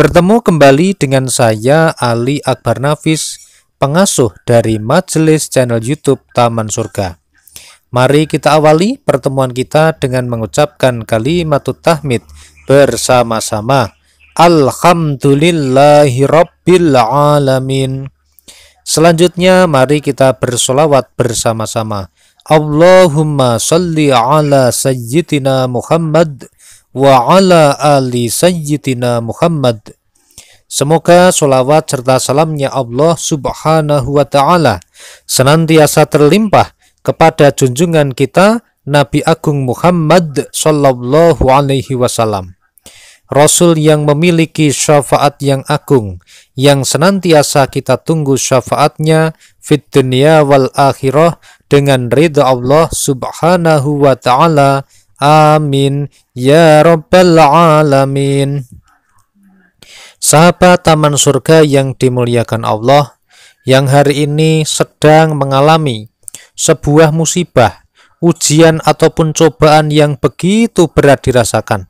Bertemu kembali dengan saya Ali Akbar Nafis, pengasuh dari Majelis channel YouTube Taman Surga. Mari kita awali pertemuan kita dengan mengucapkan kalimat tahmid bersama-sama. alamin. Selanjutnya mari kita bersolawat bersama-sama. Allahumma salli ala sayyidina Muhammad wa ala ali sayyidina Muhammad Semoga sholawat serta salamnya Allah subhanahu wa ta'ala senantiasa terlimpah kepada junjungan kita Nabi Agung Muhammad sallallahu alaihi wasallam. Rasul yang memiliki syafaat yang agung, yang senantiasa kita tunggu syafaatnya fit dunia wal akhirah dengan ridha Allah subhanahu wa ta'ala. Amin. Ya Rabbal Alamin. Sahabat Taman Surga yang dimuliakan Allah, yang hari ini sedang mengalami sebuah musibah, ujian ataupun cobaan yang begitu berat dirasakan.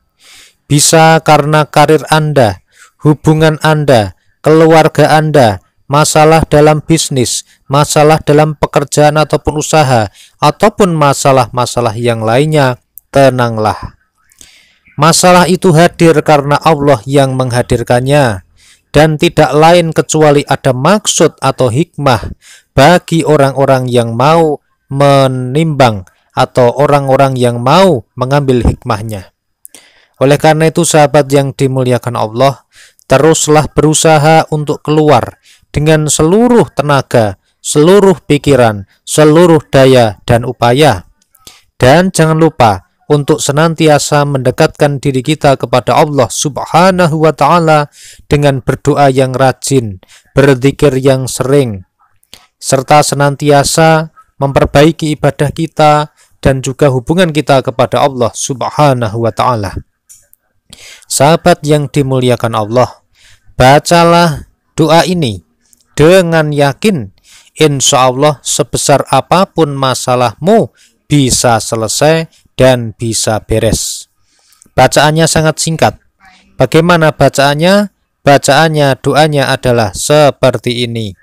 Bisa karena karir Anda, hubungan Anda, keluarga Anda, masalah dalam bisnis, masalah dalam pekerjaan ataupun usaha, ataupun masalah-masalah yang lainnya, tenanglah Masalah itu hadir karena Allah yang menghadirkannya dan tidak lain kecuali ada maksud atau hikmah bagi orang-orang yang mau menimbang atau orang-orang yang mau mengambil hikmahnya. Oleh karena itu sahabat yang dimuliakan Allah, teruslah berusaha untuk keluar dengan seluruh tenaga, seluruh pikiran, seluruh daya dan upaya. Dan jangan lupa untuk senantiasa mendekatkan diri kita kepada Allah Subhanahu wa taala dengan berdoa yang rajin, berzikir yang sering, serta senantiasa memperbaiki ibadah kita dan juga hubungan kita kepada Allah Subhanahu wa taala. Sahabat yang dimuliakan Allah, bacalah doa ini dengan yakin insya Allah sebesar apapun masalahmu bisa selesai dan bisa beres. Bacaannya sangat singkat. Bagaimana bacaannya? Bacaannya doanya adalah seperti ini.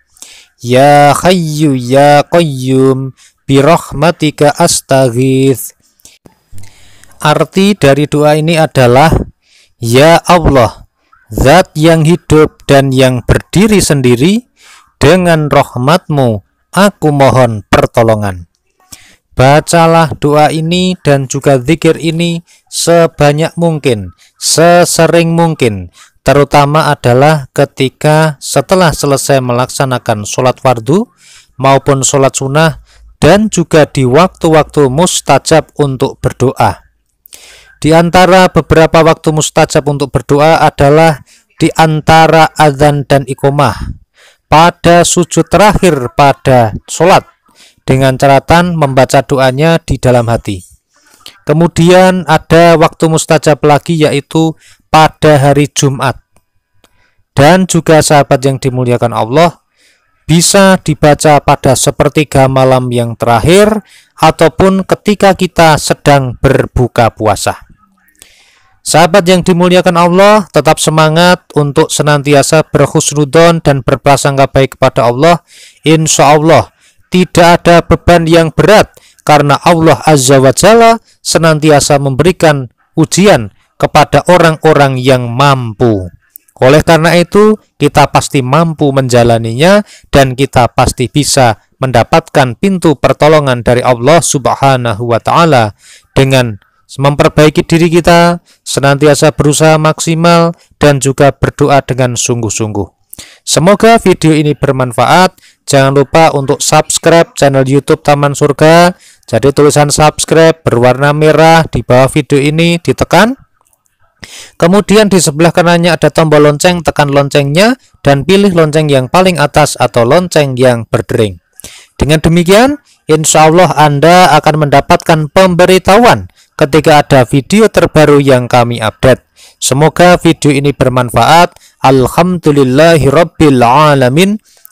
Ya Hayyu Ya Qayyum rahmatika astaghith. Arti dari doa ini adalah Ya Allah, zat yang hidup dan yang berdiri sendiri, dengan rahmatmu aku mohon pertolongan. Bacalah doa ini dan juga zikir ini sebanyak mungkin, sesering mungkin, terutama adalah ketika setelah selesai melaksanakan sholat fardu maupun sholat sunnah dan juga di waktu-waktu mustajab untuk berdoa. Di antara beberapa waktu mustajab untuk berdoa adalah di antara azan dan ikomah pada sujud terakhir pada sholat dengan catatan membaca doanya di dalam hati. Kemudian ada waktu mustajab lagi yaitu pada hari Jumat. Dan juga sahabat yang dimuliakan Allah bisa dibaca pada sepertiga malam yang terakhir ataupun ketika kita sedang berbuka puasa. Sahabat yang dimuliakan Allah, tetap semangat untuk senantiasa berhusnudon dan berprasangka baik kepada Allah. Insya Allah, tidak ada beban yang berat karena Allah Azza wa Jalla senantiasa memberikan ujian kepada orang-orang yang mampu. Oleh karena itu, kita pasti mampu menjalaninya dan kita pasti bisa mendapatkan pintu pertolongan dari Allah Subhanahu wa taala dengan memperbaiki diri kita, senantiasa berusaha maksimal dan juga berdoa dengan sungguh-sungguh. Semoga video ini bermanfaat Jangan lupa untuk subscribe channel YouTube Taman Surga. Jadi tulisan subscribe berwarna merah di bawah video ini ditekan. Kemudian di sebelah kanannya ada tombol lonceng, tekan loncengnya dan pilih lonceng yang paling atas atau lonceng yang berdering. Dengan demikian, insya Allah Anda akan mendapatkan pemberitahuan ketika ada video terbaru yang kami update. Semoga video ini bermanfaat. Alhamdulillahirrabbilalamin. alamin.